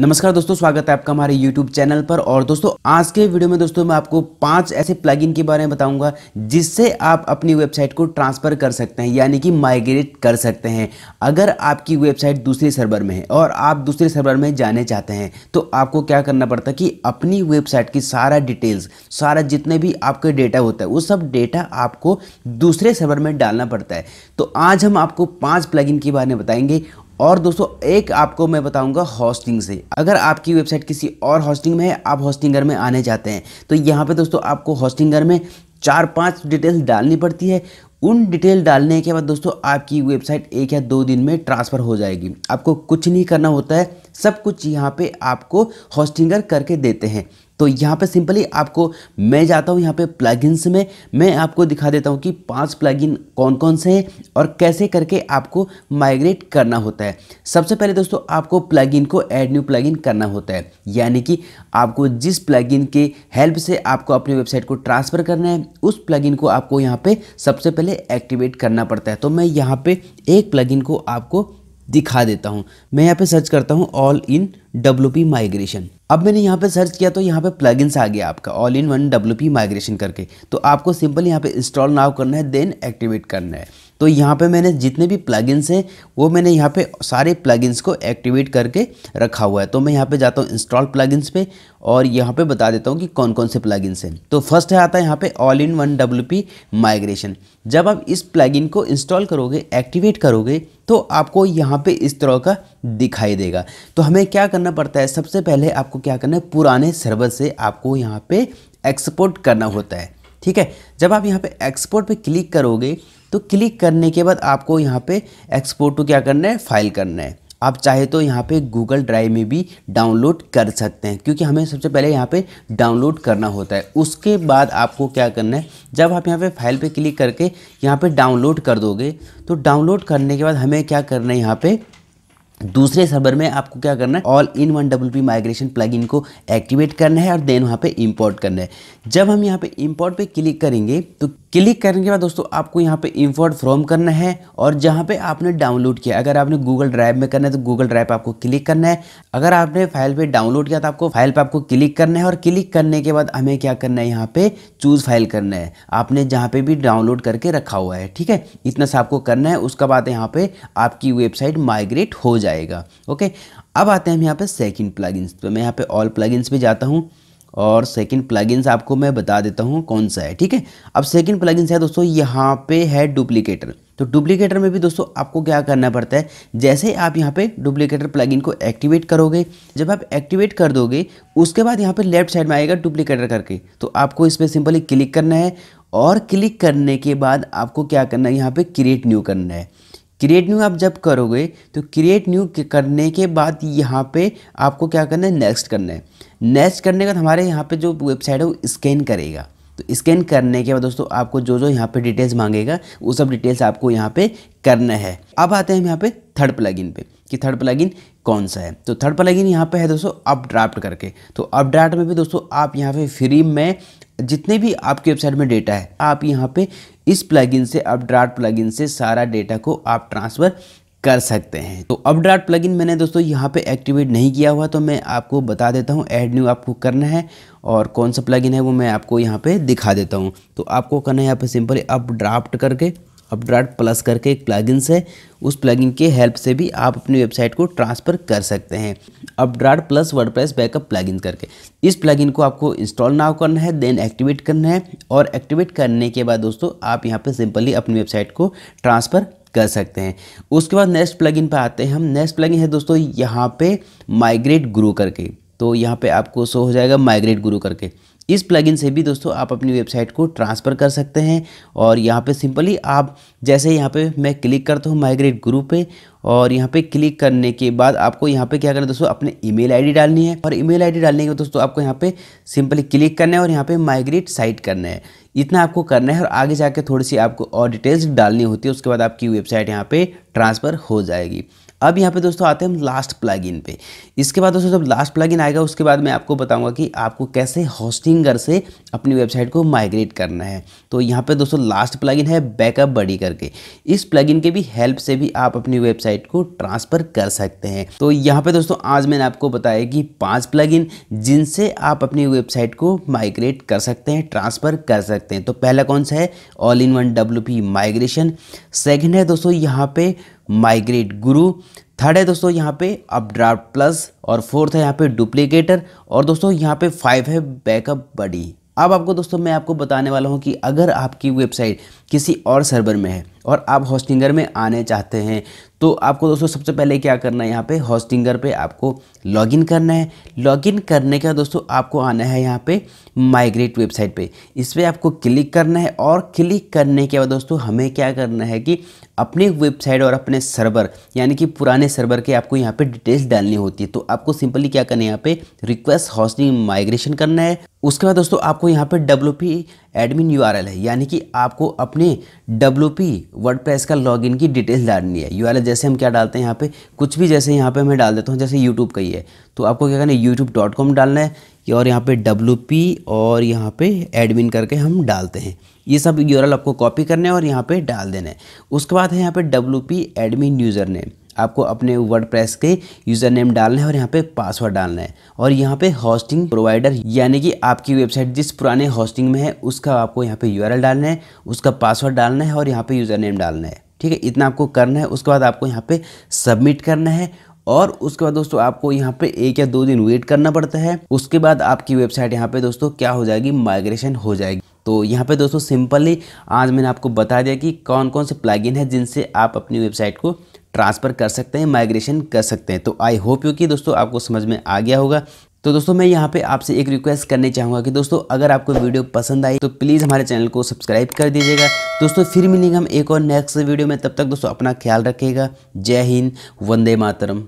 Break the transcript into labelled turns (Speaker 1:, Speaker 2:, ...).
Speaker 1: नमस्कार दोस्तों स्वागत है आपका हमारे YouTube चैनल पर और दोस्तों आज के वीडियो में दोस्तों मैं आपको पांच ऐसे प्लगइन के बारे में बताऊंगा जिससे आप अपनी वेबसाइट को ट्रांसफ़र कर सकते हैं यानी कि माइग्रेट कर सकते हैं अगर आपकी वेबसाइट दूसरे सर्वर में है और आप दूसरे सर्वर में जाने चाहते हैं तो आपको क्या करना पड़ता है कि अपनी वेबसाइट की सारा डिटेल्स सारा जितने भी आपके डेटा होता है वो सब डेटा आपको दूसरे सर्वर में डालना पड़ता है तो आज हम आपको पाँच प्लग के बारे में बताएंगे और दोस्तों एक आपको मैं बताऊंगा हॉस्टिंग से अगर आपकी वेबसाइट किसी और हॉस्टिंग में है आप हॉस्टिंगर में आने जाते हैं तो यहाँ पे दोस्तों आपको हॉस्टिंगर में चार पांच डिटेल्स डालनी पड़ती है उन डिटेल डालने के बाद दोस्तों आपकी वेबसाइट एक या दो दिन में ट्रांसफ़र हो जाएगी आपको कुछ नहीं करना होता है सब कुछ यहाँ पर आपको हॉस्टिंगर करके देते हैं तो यहाँ पे सिंपली आपको मैं जाता हूँ यहाँ पे प्लगइन्स में मैं आपको दिखा देता हूँ कि पांच प्लगइन कौन कौन से हैं और कैसे करके आपको माइग्रेट करना होता है सबसे पहले दोस्तों आपको प्लगइन को ऐड न्यू प्लगइन करना होता है यानी कि आपको जिस प्लगइन के हेल्प से आपको अपनी वेबसाइट को ट्रांसफ़र करना है उस प्लगइन को आपको यहाँ पर सबसे पहले एक्टिवेट करना पड़ता है तो मैं यहाँ पर एक प्लगइन को आपको दिखा देता हूँ मैं यहाँ पर सर्च करता हूँ all in W P migration अब मैंने यहाँ पे सर्च किया तो यहाँ पे प्लगइन्स आ गया आपका all in one W migration करके तो आपको सिंपल यहाँ पे इंस्टॉल नाउ करना है देन एक्टिवेट करना है तो यहाँ पे मैंने जितने भी प्लगइन्स हैं वो मैंने यहाँ पे सारे प्लगइन्स को एक्टिवेट करके रखा हुआ है तो मैं यहाँ पे जाता हूँ इंस्टॉल प्लगइन्स पे और यहाँ पे बता देता हूँ कि कौन कौन से प्लगइन्स हैं तो फर्स्ट है आता है यहाँ पे all in one W migration जब आप इस प्लगइन को इंस्टॉल करोगे एक्टिवेट करोगे तो आपको यहाँ पे इस तरह का दिखाई देगा तो हमें क्या करना पड़ता है सबसे पहले आपको क्या करना है पुराने सर्वर से आपको यहाँ पे एक्सपोर्ट करना होता है ठीक है जब आप यहाँ पे एक्सपोर्ट पे क्लिक करोगे तो क्लिक करने के बाद आपको यहाँ पे एक्सपोर्ट टू क्या करना है फाइल करना है आप चाहे तो यहाँ पे गूगल ड्राइव में भी डाउनलोड कर सकते हैं क्योंकि हमें सबसे पहले यहाँ पे डाउनलोड करना होता है उसके बाद आपको क्या करना है जब आप यहाँ पे फाइल पे क्लिक करके यहाँ पे डाउनलोड कर दोगे तो डाउनलोड करने के बाद हमें क्या करना है यहाँ पे दूसरे सर्वर में आपको क्या करना है all in one W P migration plug को एक्टिवेट करना है और देन वहाँ पे इंपोर्ट करना है जब हम यहाँ पे इंपोर्ट पे क्लिक करेंगे तो क्लिक करने के बाद दोस्तों आपको यहाँ पे इंपोर्ट फ्रॉम करना है और जहाँ पे आपने डाउनलोड किया अगर आपने गूगल ड्राइव में करना है तो गूगल ड्राइव आपको क्लिक करना है अगर आपने फाइल पर डाउनलोड किया तो आपको फाइल पर आपको क्लिक करना है और क्लिक करने के बाद हमें क्या करना है यहाँ पर चूज़ फाइल करना है आपने जहाँ पर भी डाउनलोड करके रखा हुआ है ठीक है इतना सा आपको करना है उसके बाद यहाँ पर आपकी वेबसाइट माइग्रेट हो जाएगा ओके अब आते हैं हम यहाँ पे सेकंड प्लगइन्स तो मैं यहाँ पे ऑल प्लगइन्स पे जाता हूँ और सेकंड प्लगइन्स आपको मैं बता देता हूँ कौन सा है ठीक है अब सेकंड प्लगइन्स है दोस्तों यहाँ पे है डुप्लीकेटर तो डुप्लीकेटर में भी दोस्तों आपको क्या करना पड़ता है जैसे आप यहाँ पे डुप्लीकेटर प्लगइन को एक्टिवेट करोगे जब आप एक्टिवेट कर दोगे उसके बाद यहाँ पे लेफ्ट साइड में आएगा डुप्लीकेटर करके तो आपको इस पर सिंपली क्लिक करना है और क्लिक करने के बाद आपको क्या करना है यहाँ पे क्रिएट न्यू करना है क्रिएट न्यू आप जब करोगे तो क्रिएट न्यू करने के बाद यहाँ पे आपको क्या करना है नेक्स्ट करना है नेक्स्ट करने के बाद हमारे यहाँ पे जो वेबसाइट है वो स्कैन करेगा तो स्कैन करने के बाद दोस्तों आपको जो जो यहाँ पे डिटेल्स मांगेगा वो सब डिटेल्स आपको यहाँ पे करना है अब आते हैं हम यहाँ पे थर्ड प्लगइन पे कि थर्ड प्लगइन कौन सा है तो थर्ड प्लगइन यहाँ पे है दोस्तों अपड्राफ्ट करके तो अपड्राफ्ट में भी दोस्तों आप यहाँ पे फ्री में जितने भी आपकी वेबसाइट में डेटा है आप यहाँ पे इस प्लगइन से अपड्राफ्ट प्लगइन से सारा डेटा को आप ट्रांसफ़र कर सकते हैं तो अपड्राफ्ट प्लगइन मैंने दोस्तों यहाँ पे एक्टिवेट नहीं किया हुआ तो मैं आपको बता देता हूँ ऐड न्यू आपको करना है और कौन सा प्लगइन है वो मैं आपको यहाँ पे दिखा देता हूँ तो आपको करना है यहाँ पे सिंपल अपड्राफ्ट करके अपड्राफ्ट प्लस करके एक प्लगइन्स है उस प्लगइन के हेल्प से भी आप अपनी वेबसाइट को ट्रांसफ़र कर सकते हैं Updraft plus WordPress backup plugin करके इस प्लगइन को आपको इंस्टॉल नाउ करना है देन एक्टिवेट करना है और एक्टिवेट करने के बाद दोस्तों आप यहाँ पर सिंपली अपनी वेबसाइट को ट्रांसफ़र कर सकते हैं उसके बाद नेक्स्ट इन पर आते हैं हम नेक्स्ट प्लगिन है दोस्तों यहाँ पे माइग्रेट ग्रो करके तो यहाँ पे आपको शो हो जाएगा माइग्रेट ग्रो करके इस प्लगइन से भी दोस्तों आप अपनी वेबसाइट को ट्रांसफ़र कर सकते हैं और यहाँ पे सिंपली आप जैसे यहाँ पे मैं क्लिक करता हूँ माइग्रेट ग्रुप पे और यहाँ पे क्लिक करने के बाद आपको यहाँ पे क्या करना है दोस्तों अपने ईमेल आईडी डालनी है और ईमेल आईडी डालने के बाद दोस्तों आपको यहाँ पे सिंपली क्लिक करना है और यहाँ पे माइग्रेट साइट करना है इतना आपको करना है और आगे जाके थोड़ी सी आपको और डिटेल्स डालनी होती है उसके बाद आपकी वेबसाइट यहाँ पर ट्रांसफ़र हो जाएगी अब यहाँ पे दोस्तों आते हैं हम लास्ट प्लगइन पे इसके बाद दोस्तों जब लास्ट प्लगइन आएगा उसके बाद मैं आपको बताऊंगा कि आपको कैसे होस्टिंगर से अपनी वेबसाइट को माइग्रेट करना है तो यहाँ पे दोस्तों लास्ट प्लगइन है बैकअप बड़ी करके इस प्लगइन के भी हेल्प से भी आप अपनी वेबसाइट को ट्रांसफ़र कर सकते हैं तो यहाँ पर दोस्तों आज मैंने आपको बताया कि पाँच प्लग जिनसे आप अपनी वेबसाइट को माइग्रेट कर सकते हैं ट्रांसफ़र कर सकते हैं तो पहला कौन सा है all in one W migration second है दोस्तों यहाँ पे माइग्रेट गुरु थर्ड है दोस्तों यहाँ पे अपड्राफ्ट ड्राफ्ट प्लस और फोर्थ है यहाँ पे डुप्लीकेटर और दोस्तों यहाँ पे फाइव है बैकअप बडी अब आपको दोस्तों मैं आपको बताने वाला हूँ कि अगर आपकी वेबसाइट किसी और सर्वर में है और आप हॉस्टिंगर में आने चाहते हैं तो आपको दोस्तों सबसे पहले क्या करना है यहाँ पे हॉस्टिंगर पे आपको लॉगिन करना है लॉगिन करने का दोस्तों आपको आना है यहाँ पे माइग्रेट वेबसाइट पे इस पर आपको क्लिक करना है और क्लिक करने के बाद दोस्तों हमें क्या करना है कि अपने वेबसाइट और अपने सर्वर यानी कि पुराने सर्वर के आपको यहाँ पे डिटेल्स डालनी होती है तो आपको सिंपली क्या करना है यहाँ पे रिक्वेस्ट हॉस्टिंग माइग्रेशन करना है उसके बाद दोस्तों आपको यहाँ पे डब्ल्यू एडमिन यू है यानी कि आपको अपने डब्ल्यू पी प्रेस का लॉगिन की डिटेल्स डालनी है यू जैसे हम क्या डालते हैं यहाँ पे कुछ भी जैसे यहाँ पे मैं डाल देता हूँ जैसे यूट्यूब का ही है तो आपको क्या करना है यूट्यूब डालना है और यहाँ पे डब्ल्यू और यहाँ पे एडमिन करके हम डालते हैं ये सब यूरल आपको कॉपी करना है और यहाँ पे डाल देना है उसके बाद है यहाँ पे W P admin user name आपको अपने वर्ड प्रेस के यूज़र नेम डालना है और यहाँ पे पासवर्ड डालना है और यहाँ पे होस्टिंग प्रोवाइडर यानी कि आपकी वेबसाइट जिस पुराने होस्टिंग में है उसका आपको यहाँ पे यूआरएल डालना है उसका पासवर्ड डालना है और यहाँ पे यूज़र नेम डालना है ठीक है इतना आपको करना है उसके बाद आपको यहाँ पर सबमिट करना है और उसके बाद दोस्तों आपको यहाँ पे एक या दो दिन वेट करना पड़ता है उसके बाद आपकी वेबसाइट यहाँ पे दोस्तों क्या हो जाएगी माइग्रेशन हो जाएगी तो यहाँ पे दोस्तों सिंपली आज मैंने आपको बता दिया कि कौन कौन से प्लगइन है जिनसे आप अपनी वेबसाइट को ट्रांसफ़र कर सकते हैं माइग्रेशन कर सकते हैं तो आई होप यू कि दोस्तों आपको समझ में आ गया होगा तो दोस्तों मैं यहाँ पे आपसे एक रिक्वेस्ट करने चाहूँगा कि दोस्तों अगर आपको वीडियो पसंद आई तो प्लीज़ हमारे चैनल को सब्सक्राइब कर दीजिएगा दोस्तों फिर मिलेंगे हम एक और नेक्स्ट वीडियो में तब तक दोस्तों अपना ख्याल रखिएगा जय हिंद वंदे मातरम